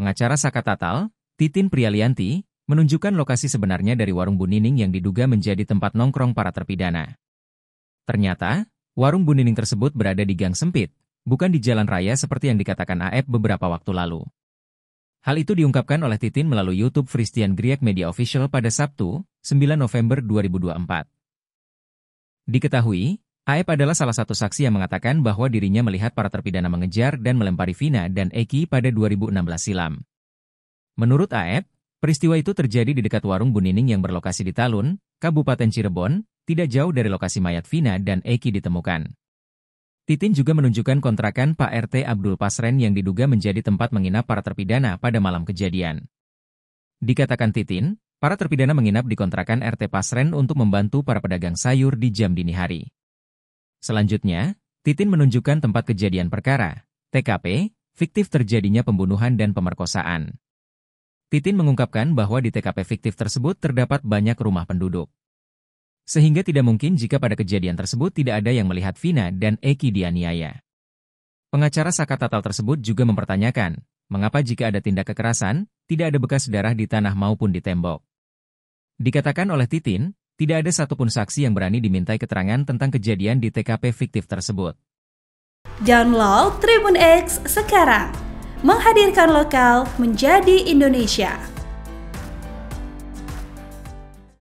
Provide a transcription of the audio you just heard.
Pengacara Tatal, Titin Prialianti, menunjukkan lokasi sebenarnya dari warung Bunining yang diduga menjadi tempat nongkrong para terpidana. Ternyata, warung Bunining tersebut berada di gang sempit, bukan di jalan raya seperti yang dikatakan AF beberapa waktu lalu. Hal itu diungkapkan oleh Titin melalui YouTube Christian Griek Media Official pada Sabtu, 9 November 2024. Diketahui, Aep adalah salah satu saksi yang mengatakan bahwa dirinya melihat para terpidana mengejar dan melempari Vina dan Eki pada 2016 silam. Menurut Aep, peristiwa itu terjadi di dekat warung Bunining yang berlokasi di Talun, Kabupaten Cirebon, tidak jauh dari lokasi mayat Vina dan Eki ditemukan. Titin juga menunjukkan kontrakan Pak RT Abdul Pasren yang diduga menjadi tempat menginap para terpidana pada malam kejadian. Dikatakan Titin, para terpidana menginap di kontrakan RT Pasren untuk membantu para pedagang sayur di jam dini hari. Selanjutnya, Titin menunjukkan tempat kejadian perkara, TKP, fiktif terjadinya pembunuhan dan pemerkosaan. Titin mengungkapkan bahwa di TKP fiktif tersebut terdapat banyak rumah penduduk. Sehingga tidak mungkin jika pada kejadian tersebut tidak ada yang melihat Vina dan Eki dianiaya. Pengacara Saka Tatal tersebut juga mempertanyakan, mengapa jika ada tindak kekerasan, tidak ada bekas darah di tanah maupun di tembok. Dikatakan oleh Titin, tidak ada satupun saksi yang berani dimintai keterangan tentang kejadian di TKP fiktif tersebut. Download Tribun X sekarang, menghadirkan lokal menjadi Indonesia.